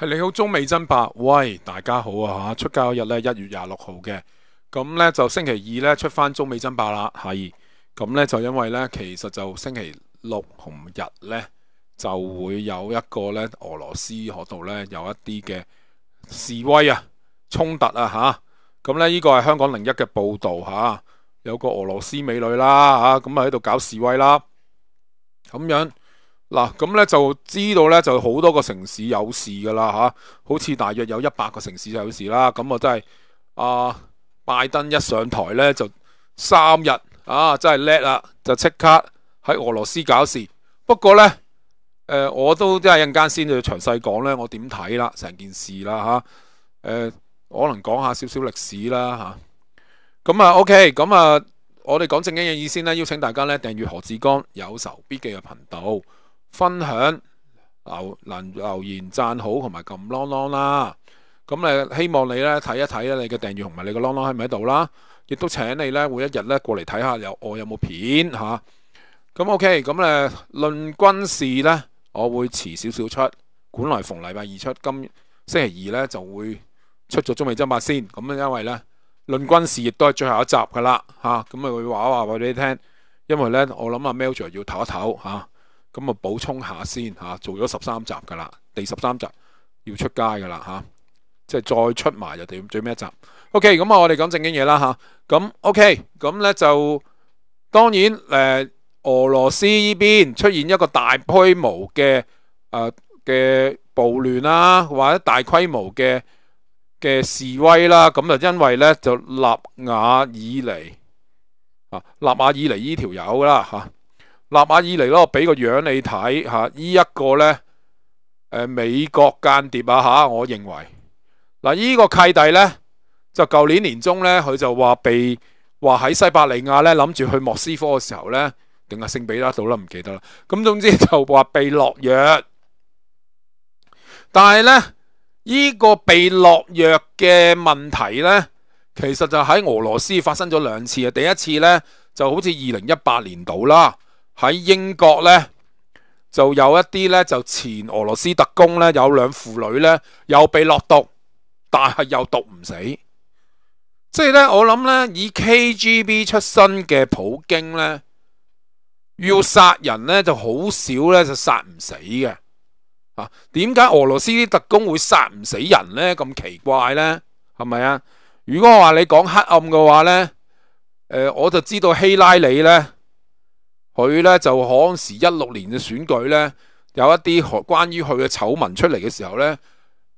系你好，中美争霸喂，大家好啊吓，出街嗰日咧一月廿六号嘅，咁咧就星期二咧出翻中美争霸啦，系，咁咧就因为咧其实就星期六同日咧就会有一个咧俄罗斯嗰度咧有一啲嘅示威啊冲突啊吓，咁咧呢个系香港零一嘅报道吓，有个俄罗斯美女啦吓，咁啊喺度搞示威啦，咁样。嗱，咁咧就知道咧就好多个城市有事噶啦吓，好似大约有一百个城市就有事啦。咁啊，真系啊，拜登一上台咧就三日啊，真系叻啦，就即刻喺俄罗斯搞事。不过咧，诶，我都即系一阵间先就详细讲咧，我点睇啦，成件事啦吓。诶，可能讲下少少历史啦吓。咁啊，OK，咁啊，我哋讲正经嘅嘢先啦。邀请大家咧订阅何志刚有仇必记嘅频道。分享留能留言讚好同埋撳啷啷啦，咁诶，希望你咧睇一睇咧你嘅訂閱同埋你嘅啷啷喺唔喺度啦，亦都請你咧每一日咧過嚟睇下有我有冇片吓。咁 OK，咁诶論軍事咧我會遲少少出，本來逢禮拜二出，今星期二咧就會出咗中美爭霸先，咁因為咧論軍事亦都係最後一集噶啦吓，咁啊會話一話俾你聽，因為咧我諗阿 Melzer 要唞一唞嚇。咁啊，補充下先吓，做咗十三集噶啦，第十三集要出街噶啦吓，即系再出埋就点最咩一集。OK，咁啊，我哋讲正经嘢啦吓，咁 OK，咁咧就當然誒，俄羅斯依邊出現一個大規模嘅诶嘅暴亂啦，或者大規模嘅嘅示威啦，咁就因為咧就立瓦爾尼啊，瓦爾尼呢條友啦嚇。纳瓦尔尼咯，俾个样你睇吓，依一个咧，诶，美国间谍啊吓，我认为嗱，依个契弟咧就旧年年中咧，佢就话被话喺西伯利亚咧谂住去莫斯科嘅时候咧，定系圣彼得到啦，唔记得啦。咁总之就话被落药，但系咧依个被落药嘅问题咧，其实就喺俄罗斯发生咗两次啊。第一次咧就好似二零一八年度啦。喺英國咧，就有一啲咧，就前俄羅斯特工咧，有兩婦女咧，又被落毒，但系又毒唔死。即系咧，我谂咧，以 KGB 出身嘅普京咧，要殺人咧，就好少咧，就殺唔死嘅。啊，點解俄羅斯啲特工會殺唔死人咧？咁奇怪咧，係咪啊？如果话話你講黑暗嘅話咧，誒，我就知道希拉里咧。佢咧就嗰时一六年嘅選舉咧，有一啲學關於佢嘅醜聞出嚟嘅時候咧，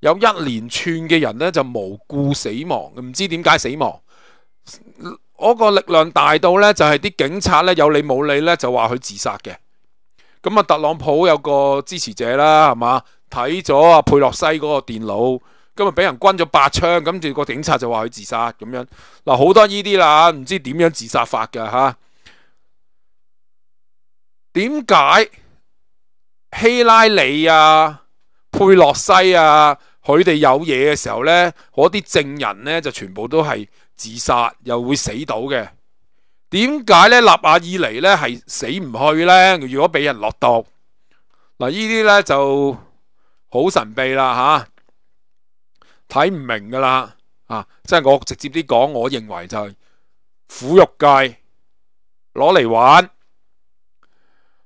有一連串嘅人咧就無故死亡，唔知點解死亡。嗰個力量大到咧，就係啲警察咧有理冇理咧就話佢自殺嘅。咁啊，特朗普有個支持者啦，係嘛睇咗阿佩洛西嗰個電腦，咁啊俾人轟咗八槍，跟住個警察就話佢自殺咁樣。嗱好多呢啲啦，唔知點樣自殺法嘅嚇。点解希拉里啊、佩洛西啊，佢哋有嘢嘅时候呢，嗰啲证人呢就全部都系自杀，又会死到嘅。点解呢？立瓦以嚟呢系死唔去呢？如果俾人落毒，嗱，呢啲呢就好神秘啦，吓睇唔明噶啦，啊，即系我直接啲讲，我认为就系苦肉计，攞嚟玩。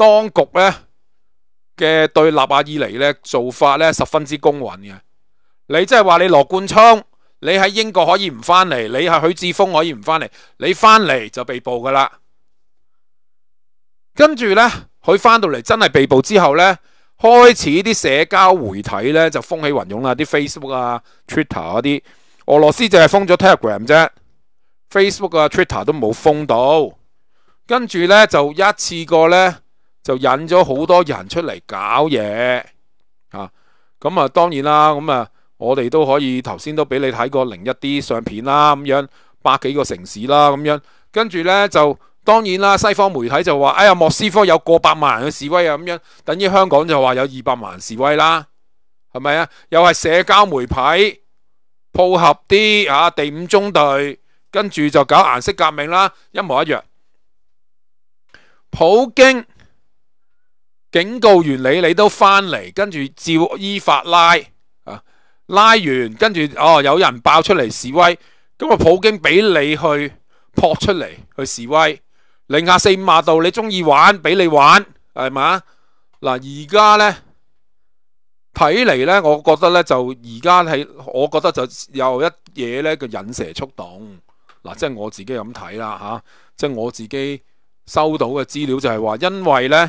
當局咧嘅對立亞以嚟咧做法咧十分之公允嘅。你即係話你羅冠聰，你喺英國可以唔翻嚟，你系許志峰可以唔翻嚟，你翻嚟就被捕噶啦。跟住咧，佢翻到嚟真係被捕之後咧，開始啲社交媒體咧就風起雲涌啦，啲 Facebook 啊、Twitter 嗰啲。俄羅斯就係封咗 Telegram 啫，Facebook 啊、Twitter 都冇封到。跟住咧就一次過咧。就引咗好多人出嚟搞嘢啊！咁啊，當然啦，咁啊，我哋都可以頭先都俾你睇過另一啲相片啦，咁樣百幾個城市啦，咁樣跟住呢，就當然啦，西方媒體就話：哎呀，莫斯科有過百萬人嘅示威啊！咁樣等於香港就話有二百萬示威啦，係咪啊？又係社交媒體鋪合啲啊，第五中隊跟住就搞顏色革命啦，一模一樣。普京。警告完你，你都翻嚟，跟住照依法拉啊，拉完跟住哦，有人爆出嚟示威，咁啊，普京俾你去扑出嚟去示威，零下四五啊度，你中意玩俾你玩系嘛？嗱，而家呢，睇嚟呢，我觉得呢，就而家系，我觉得就有一嘢呢叫引蛇出洞。嗱，即系我自己咁睇啦吓，即系我自己收到嘅资料就系话，因为呢。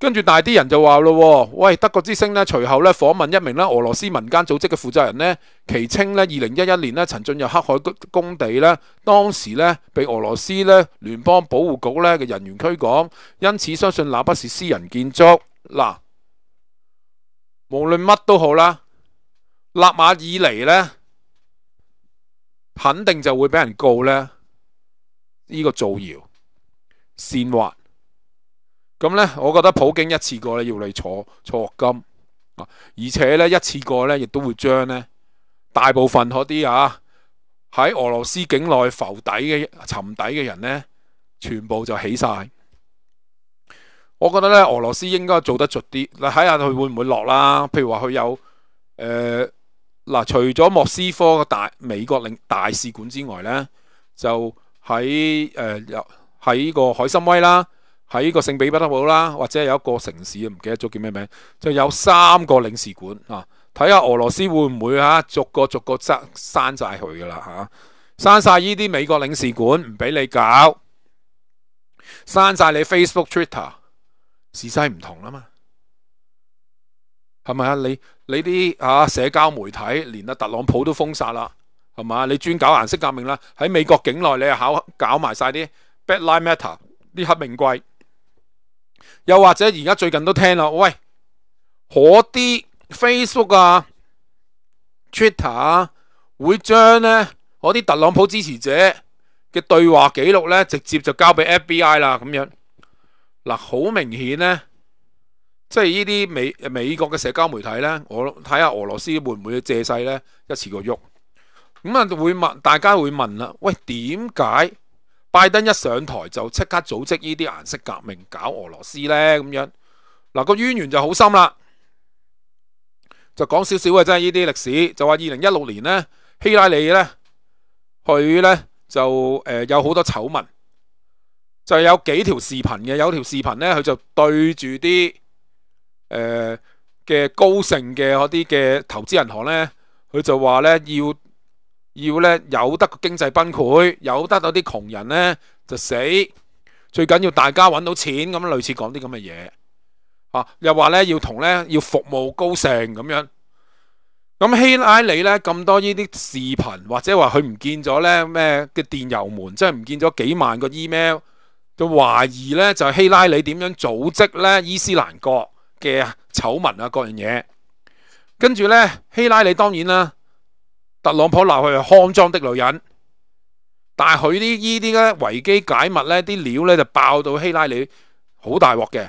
跟住大啲人就话咯，喂，德国之声咧随后咧访问一名咧俄罗斯民间组织嘅负责人咧，其称咧二零一一年咧曾进入黑海工地咧，当时咧被俄罗斯咧联邦保护局咧嘅人员驱赶，因此相信那不是私人建筑。嗱，无论乜都好啦，纳马尔尼咧肯定就会俾人告咧，呢个造谣、煽惑。咁咧，我覺得普京一次過咧要你坐坐金，啊，而且咧一次過咧亦都會將咧大部分嗰啲啊喺俄羅斯境內浮底嘅沉底嘅人咧，全部就起晒。我覺得咧，俄羅斯應該做得足啲。你睇下佢會唔會落啦？譬如話佢有诶嗱，除咗莫斯科大美國領大使館之外咧，就喺诶有喺個海參崴啦。喺呢個圣彼不得堡啦，或者有一個城市唔記得咗叫咩名，就有三個領事館啊。睇下俄羅斯會唔會嚇逐個逐個刪删晒佢噶啦吓，刪晒呢啲美國領事館唔俾你搞，刪晒你 Facebook、Twitter，時勢唔同啦嘛，係咪啊？你你啲啊社交媒體連阿特朗普都封杀啦，係嘛？你專搞顏色革命啦，喺美國境內你又搞搞埋晒啲 bad line matter 啲黑命貴。又或者而家最近都听啦，喂，嗰啲 Facebook 啊、Twitter 啊，会将呢嗰啲特朗普支持者嘅对话记录呢，直接就交俾 FBI 啦，咁样嗱，好明显呢，即系呢啲美美国嘅社交媒体呢，我睇下俄罗斯会唔会借势呢一次过喐，咁啊会问大家会问啦，喂，点解？拜登一上台就即刻组织呢啲颜色革命搞俄罗斯呢？咁样，嗱个渊源就好深啦。就讲少少嘅真系呢啲历史，就话二零一六年呢，希拉里呢，佢呢就诶有好多丑闻，就有几条视频嘅，有条视频呢，佢就对住啲诶嘅高盛嘅嗰啲嘅投资银行呢，佢就话呢要。要咧有得个經濟崩潰，有得到啲窮人咧就死。最緊要大家揾到錢咁，類似講啲咁嘅嘢啊。又話咧要同咧要服務高盛咁樣。咁希拉里咧咁多呢啲視頻，或者話佢唔見咗咧咩嘅電邮門，即係唔見咗幾萬個 email，就懷疑咧就希拉里點樣組織咧伊斯蘭國嘅丑醜聞啊各樣嘢。跟住咧希拉里當然啦。特朗普闹佢系康庄的女人，但系佢啲依啲咧维基解密咧啲料咧就爆到希拉里好大镬嘅，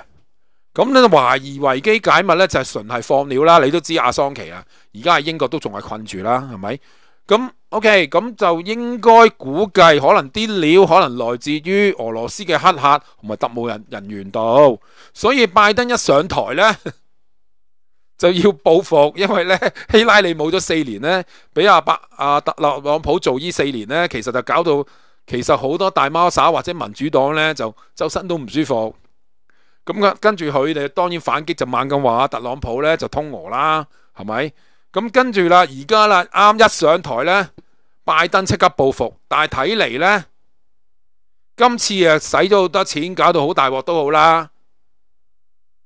咁咧怀疑维基解密咧就系纯系放料啦，你都知阿桑奇啊，而家喺英国都仲系困住啦，系咪？咁 OK，咁就应该估计可能啲料可能来自于俄罗斯嘅黑客同埋特务人人员度，所以拜登一上台咧。就要报复，因为咧 希拉里冇咗四年咧，俾阿伯阿特朗普做呢四年咧，其实就搞到其实好多大猫傻或者民主党咧就周身都唔舒服。咁啊跟住佢哋当然反击就猛咁话特朗普咧就通俄啦，系咪？咁跟住啦，而家啦啱一上台咧，拜登即刻报复，但系睇嚟咧，今次啊使咗好多钱，搞到好大镬都好啦。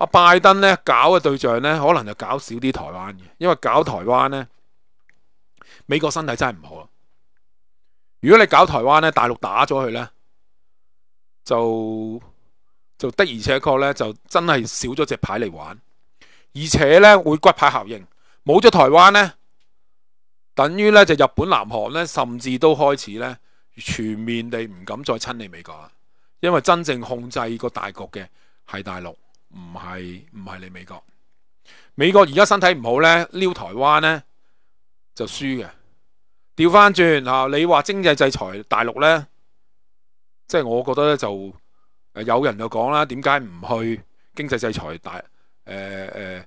阿拜登咧搞嘅对象咧，可能就搞少啲台湾嘅，因为搞台湾咧，美国身体真系唔好。如果你搞台湾咧，大陆打咗佢咧，就就的而且确咧就真系少咗只牌嚟玩，而且咧会骨牌效应，冇咗台湾咧，等于咧就日本、南韩咧，甚至都开始咧全面地唔敢再亲你美国啦，因为真正控制个大局嘅系大陆。唔系唔系你美國，美國而家身體唔好呢，撩台灣呢就輸嘅。调翻轉嚇，你話經濟制裁大陸呢，即係我覺得咧就有人就講啦，點解唔去經濟制裁大诶、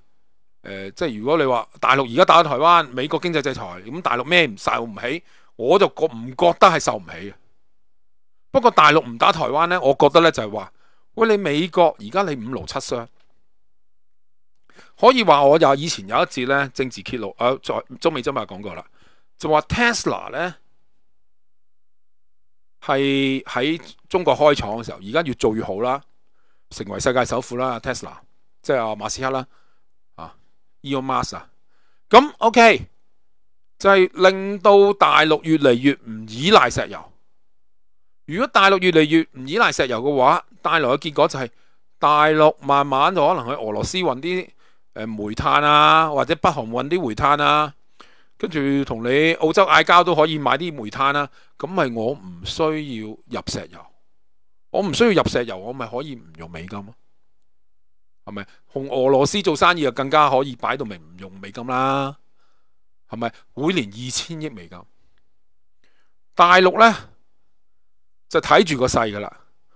誒即係如果你話大陸而家打台灣，美國經濟制裁咁，大陸咩唔受唔起？我就觉唔覺得係受唔起。不過大陸唔打台灣呢，我覺得呢就係話。喂，你美国而家你五路七商可以话，我有以前有一节咧政治揭露啊，在中美争霸讲过啦，就话 Tesla 咧系喺中国开厂嘅时候，而家越做越好啦，成为世界首富啦 Tesla，即系阿马斯克啦啊，Elon Musk 啊，咁 OK 就系令到大陆越嚟越唔依赖石油。如果大陆越嚟越唔依赖石油嘅话，帶來嘅結果就係大陸慢慢就可能去俄羅斯運啲诶煤炭啊，或者北韓運啲煤炭啊，跟住同你澳洲嗌交都可以買啲煤炭啊。咁咪我唔需要入石油，我唔需要入石油，我咪可以唔用美金，係咪？同俄羅斯做生意就更加可以擺到明唔用美金啦，係咪？每年二千億美金，大陸呢，就睇住個勢噶啦。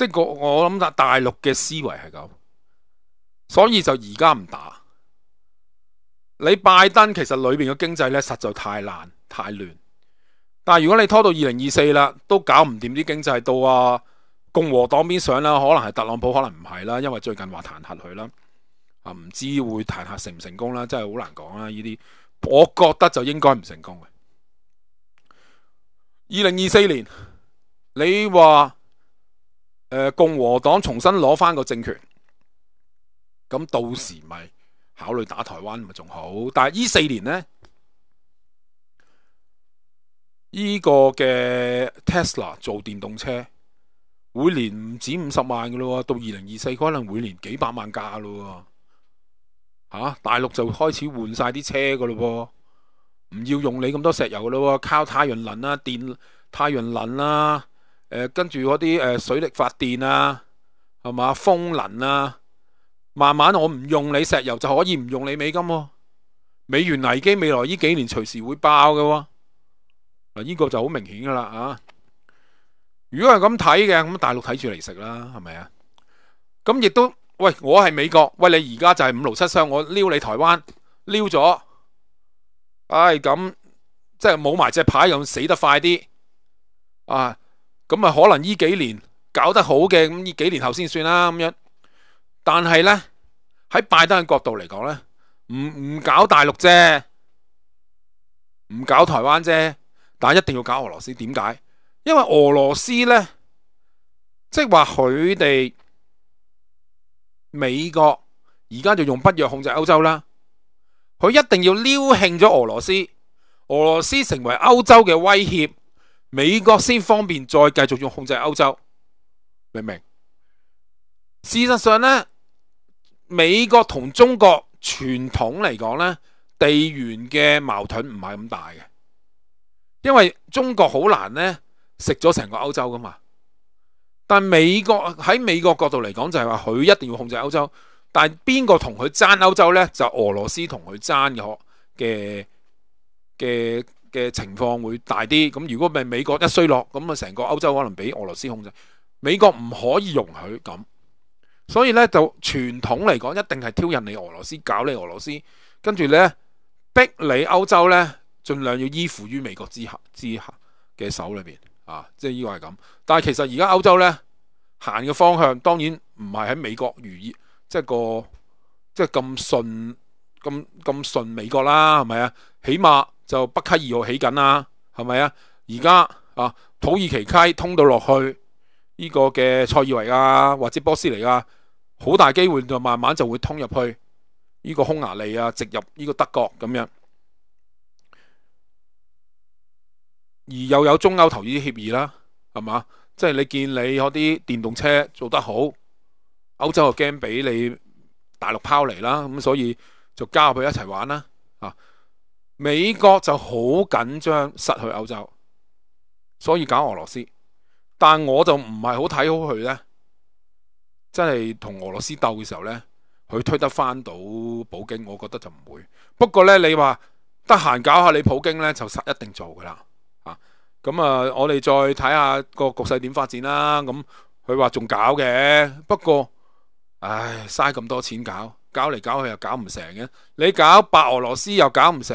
即系我谂大陆嘅思维系咁，所以就而家唔打。你拜登其实里边嘅经济咧实在太烂太乱，但系如果你拖到二零二四啦，都搞唔掂啲经济，到啊共和党边上啦，可能系特朗普，可能唔系啦，因为最近话弹劾佢啦，啊唔知会弹劾成唔成功啦，真系好难讲啦呢啲。我觉得就应该唔成功嘅。二零二四年，你话？诶，共和党重新攞翻个政权，咁到时咪考虑打台湾咪仲好？但系呢四年呢，呢个嘅 Tesla 做电动车，每年唔止五十万噶咯，到二零二四可能每年几百万架咯，吓大陆就开始换晒啲车噶咯，唔要用你咁多石油噶咯，靠太阳能啦、电、太阳能啦。诶，跟住嗰啲诶水力发电啊，系嘛风能啊，慢慢我唔用你石油就可以唔用你美金喎。美元危机未来呢几年随时会爆嘅喎，嗱呢个就好明显噶啦啊！如果系咁睇嘅，咁大陆睇住嚟食啦，系咪啊？咁亦都喂，我系美国，喂你而家就系五六七伤，我撩你台湾撩咗，唉咁即系冇埋只牌，又死得快啲啊！咁啊，可能呢几年搞得好嘅，咁呢几年后先算啦咁样。但系呢，喺拜登嘅角度嚟讲呢，唔唔搞大陆啫，唔搞台湾啫，但系一定要搞俄罗斯。点解？因为俄罗斯呢，即系话佢哋美国而家就用不约控制欧洲啦，佢一定要撩庆咗俄罗斯，俄罗斯成为欧洲嘅威胁。美国先方便再继续要控制欧洲，明唔明？事实上呢，美国同中国传统嚟讲呢，地缘嘅矛盾唔系咁大嘅，因为中国好难呢食咗成个欧洲噶嘛。但美国喺美国角度嚟讲就系话佢一定要控制欧洲，但系边个同佢争欧洲呢？就俄罗斯同佢争嘅，嘅嘅。嘅情況會大啲，咁如果咪美國一衰落，咁啊成個歐洲可能俾俄羅斯控制，美國唔可以容許咁，所以咧就傳統嚟講，一定係挑引你俄羅斯，搞你俄羅斯，跟住咧逼你歐洲咧，盡量要依附於美國之下之下嘅手裏邊啊，即係呢個係咁。但係其實而家歐洲咧行嘅方向，當然唔係喺美國如意，即係個即係咁順咁咁順美國啦，係咪啊？起碼就北溪二號起緊啦，係咪啊？而家啊，土耳其溪通到落去呢個嘅塞爾維亞或者波斯尼亞，好大機會就慢慢就會通入去呢個匈牙利啊，直入呢個德國咁樣。而又有中歐投资協議啦，係嘛？即係你見你嗰啲電動車做得好，歐洲就惊俾你大陸拋嚟啦，咁所以就加入佢一齊玩啦，啊！美國就好緊張失去歐洲，所以搞俄羅斯，但我就唔係好睇好佢呢，真係同俄羅斯鬥嘅時候呢，佢推得翻到普京，我覺得就唔會。不過呢，你話得閒搞下你普京呢，就实一定做噶啦。啊，咁啊，我哋再睇下個局勢點發展啦。咁佢話仲搞嘅，不過唉嘥咁多錢搞，搞嚟搞去又搞唔成嘅。你搞白俄羅斯又搞唔成。